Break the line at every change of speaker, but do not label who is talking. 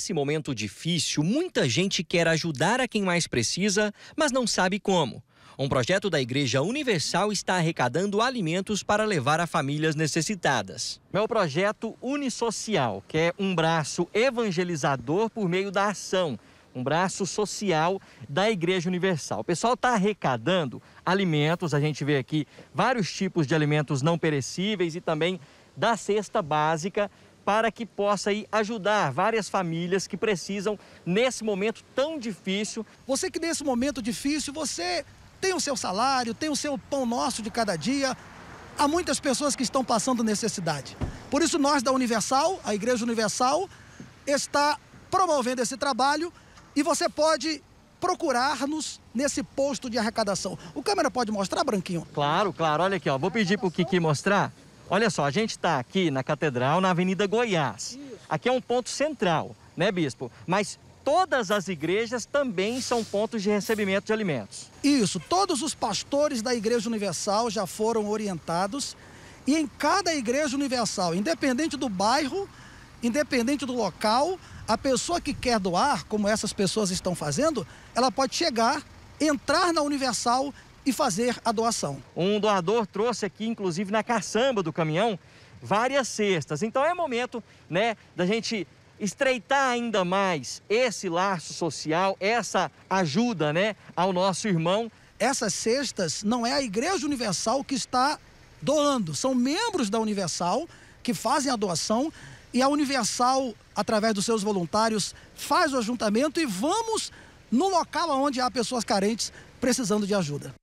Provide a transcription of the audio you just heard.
Nesse momento difícil, muita gente quer ajudar a quem mais precisa, mas não sabe como. Um projeto da Igreja Universal está arrecadando alimentos para levar a famílias necessitadas. É o projeto Unisocial, que é um braço evangelizador por meio da ação, um braço social da Igreja Universal. O pessoal está arrecadando alimentos, a gente vê aqui vários tipos de alimentos não perecíveis e também da cesta básica para que possa aí, ajudar várias famílias que precisam nesse momento tão difícil. Você que nesse momento difícil,
você tem o seu salário, tem o seu pão nosso de cada dia. Há muitas pessoas que estão passando necessidade. Por isso nós da Universal, a Igreja Universal, está promovendo esse trabalho e você pode procurar-nos nesse posto de arrecadação. O câmera pode mostrar, Branquinho?
Claro, claro. Olha aqui, ó. Vou pedir para o Kiki mostrar. Olha só, a gente está aqui na Catedral, na Avenida Goiás. Isso. Aqui é um ponto central, né, Bispo? Mas todas as igrejas também são pontos de recebimento de alimentos.
Isso, todos os pastores da Igreja Universal já foram orientados e em cada Igreja Universal, independente do bairro, independente do local, a pessoa que quer doar, como essas pessoas estão fazendo, ela pode chegar, entrar na
Universal, e fazer a doação. Um doador trouxe aqui, inclusive na caçamba do caminhão, várias cestas. Então é momento, né, da gente estreitar ainda mais esse laço social, essa ajuda, né, ao nosso irmão. Essas cestas não é a Igreja Universal que está doando, são membros
da Universal que fazem a doação e a Universal, através dos seus voluntários, faz o ajuntamento e vamos no local onde há pessoas carentes precisando de ajuda.